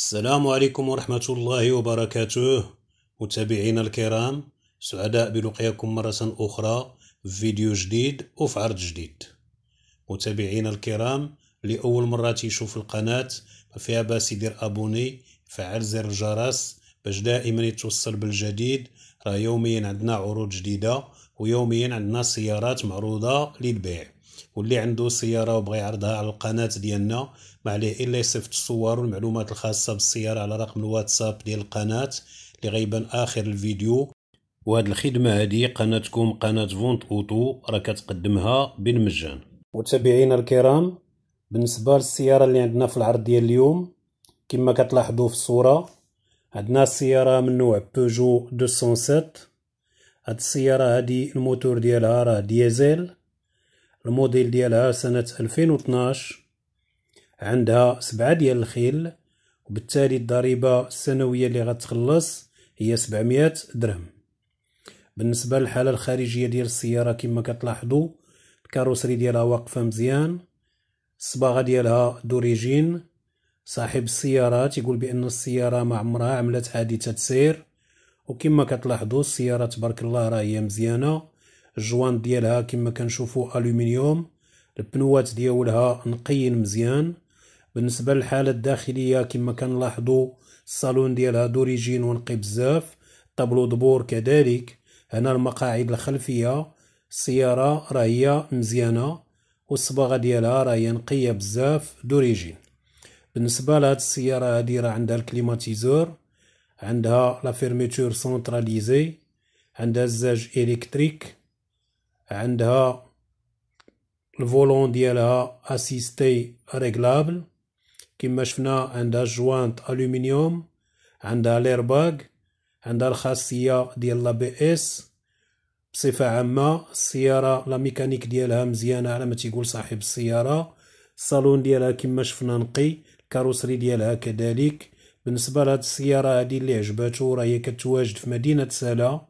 السلام عليكم ورحمة الله وبركاته متابعينا الكرام سعداء بلقياكم مرة أخرى في فيديو جديد وفي عرض جديد متابعينا الكرام لأول مرة تشوف القناة فيها باس يدير أبوني فعل زر الجرس باش دائما يتوصل بالجديد راه يوميا عندنا عروض جديده ويوميا عندنا سيارات معروضه للبيع واللي عنده سياره وبغى يعرضها على القناه ديالنا ما عليه الا يصيفط الصور والمعلومات الخاصه بالسياره على رقم الواتساب ديال القناه اللي غيبان اخر الفيديو وهاد الخدمه هادي قناتكم قناه فونت اوتو راه كتقدمها بالمجان متابعينا الكرام بالنسبه للسياره اللي عندنا في العرض ديال اليوم كما كتلاحظوا في الصوره عندنا السيارة من نوع سون 207 هاد السيارة هادي الموتور ديالها راه ديزل الموديل ديالها سنة 2012 عندها سبعة ديال الخيل وبالتالي الضريبة السنوية اللي غتخلص هي 700 درهم بالنسبة للحالة الخارجية ديال السيارة كما كتلاحظوا الكاروسري ديالها واقفة مزيان الصباغة ديالها دوريجين صاحب السيارات يقول بأن السيارة ما عمرها عملت حادثة سير وكما كتلاحظوا السيارة تبارك الله راه هي مزيانة الجوان ديالها كما كنشوفوا ألومنيوم البنوات ديالها نقيين مزيان بالنسبة للحالة الداخلية كما كنلاحظوا الصالون ديالها دوريجين ونقي بزاف طابلو دبور كذلك هنا المقاعد الخلفية السيارة راه هي مزيانة والصباغة ديالها راه هي نقية بزاف دوريجين بالنسبه لهاد السياره هادي راه عندها الكليماتيزور عندها لا فيرميتور سنتراليزي عندها الزاج الكتريك عندها الفولون ديالها اسيستي ريغلابل كما شفنا عندها جوانت الومنيوم عندها ليرباغ عندها الخاصيه ديال لا بي اس بصفه عامه السياره لا ميكانيك ديالها مزيانه على ما تيقول صاحب السياره الصالون ديالها كما شفنا نقي الكاروسري ديالها كذلك بالنسبه لهاد السياره هادي اللي عجباتو راهي كتواجد في مدينه سالا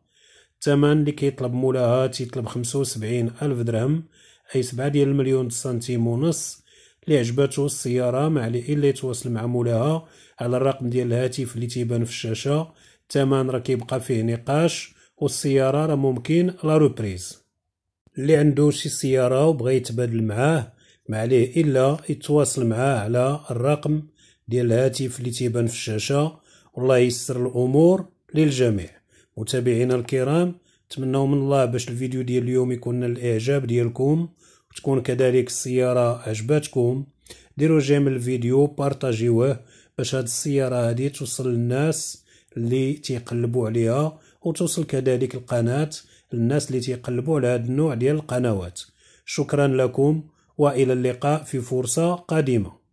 الثمن اللي كيطلب مولاها تيطلب خمسة الف درهم اي سبعة ديال المليون سنتيم ونص اللي عجباتو السياره مع الا يتواصل مع مولاها على الرقم ديال الهاتف اللي تيبان في الشاشه الثمن راه كيبقى فيه نقاش والسياره راه ممكن لا روبريز اللي عنده شي سياره وبغى يتبادل معاه ما عليه الا يتواصل معاه على الرقم ديال الهاتف اللي تيبان في الشاشه والله يسر الامور للجميع متابعينا الكرام نتمنوا من الله باش الفيديو ديال اليوم يكون الاعجاب ديالكم وتكون كذلك السياره عجبتكم ديروا جيم الفيديو بارطاجيوه باش هاد السياره هادي توصل للناس اللي تيقلبوا عليها وتوصل كذلك القناه للناس اللي تيقلبوا على هاد النوع ديال القنوات شكرا لكم والى اللقاء في فرصه قادمه